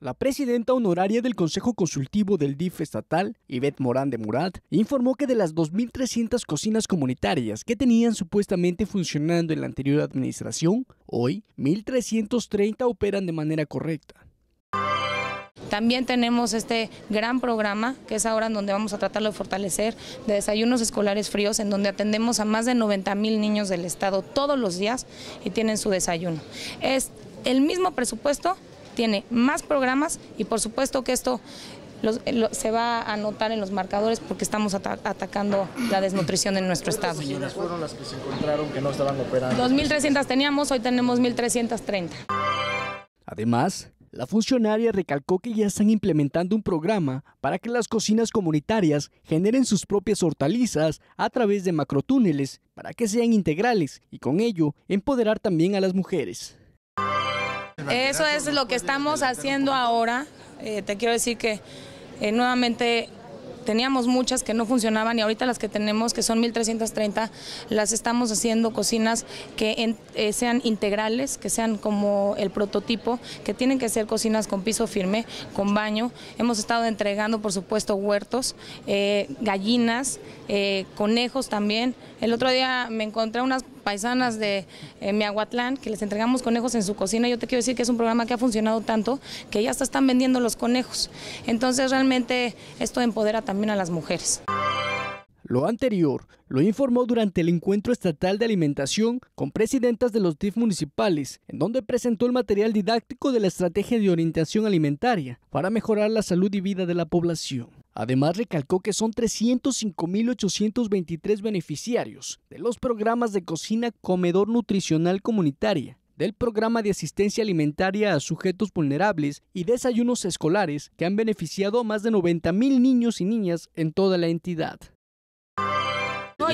La presidenta honoraria del Consejo Consultivo del DIF estatal, Yvette Morán de Murat, informó que de las 2.300 cocinas comunitarias que tenían supuestamente funcionando en la anterior administración, hoy 1.330 operan de manera correcta. También tenemos este gran programa, que es ahora en donde vamos a tratarlo de fortalecer, de desayunos escolares fríos, en donde atendemos a más de 90.000 niños del Estado todos los días y tienen su desayuno. Es el mismo presupuesto, tiene más programas y por supuesto que esto se va a notar en los marcadores porque estamos atacando la desnutrición en nuestro estado. ¿Cuántas fueron las que se encontraron que no estaban operando? 2.300 teníamos, hoy tenemos 1.330. Además, la funcionaria recalcó que ya están implementando un programa para que las cocinas comunitarias generen sus propias hortalizas a través de macrotúneles para que sean integrales y con ello empoderar también a las mujeres. Eso es lo que estamos haciendo ahora. Eh, te quiero decir que eh, nuevamente teníamos muchas que no funcionaban y ahorita las que tenemos, que son 1.330, las estamos haciendo cocinas que eh, sean integrales, que sean como el prototipo, que tienen que ser cocinas con piso firme, con baño. Hemos estado entregando, por supuesto, huertos, gallinas, conejos también. El otro día me encontré unas paisanas de eh, Miahuatlán, que les entregamos conejos en su cocina. Yo te quiero decir que es un programa que ha funcionado tanto que ya se están vendiendo los conejos. Entonces realmente esto empodera también a las mujeres. Lo anterior lo informó durante el encuentro estatal de alimentación con presidentas de los DIF municipales, en donde presentó el material didáctico de la estrategia de orientación alimentaria para mejorar la salud y vida de la población. Además, recalcó que son 305.823 beneficiarios de los programas de cocina comedor nutricional comunitaria, del programa de asistencia alimentaria a sujetos vulnerables y desayunos escolares que han beneficiado a más de 90.000 niños y niñas en toda la entidad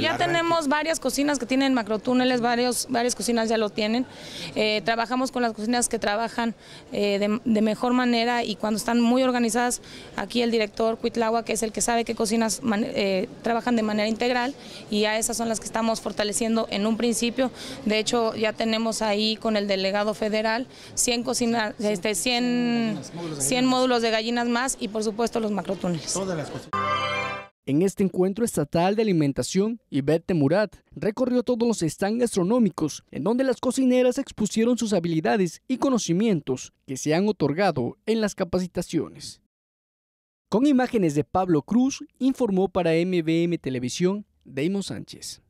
ya tenemos varias cocinas que tienen macrotúneles, varios, varias cocinas ya lo tienen. Eh, trabajamos con las cocinas que trabajan eh, de, mejor manera y cuando están muy organizadas, aquí el director Cuitlagua, que es el que sabe qué cocinas eh, trabajan de manera integral y a esas son las que estamos fortaleciendo en un principio. De hecho, ya tenemos ahí con el delegado federal 100 cocinas, este, 100, 100 módulos de gallinas más y por supuesto los macrotúneles. Todas las en este encuentro estatal de alimentación, Iberte Murat recorrió todos los stands gastronómicos en donde las cocineras expusieron sus habilidades y conocimientos que se han otorgado en las capacitaciones. Con imágenes de Pablo Cruz, informó para MBM Televisión Deimo Sánchez.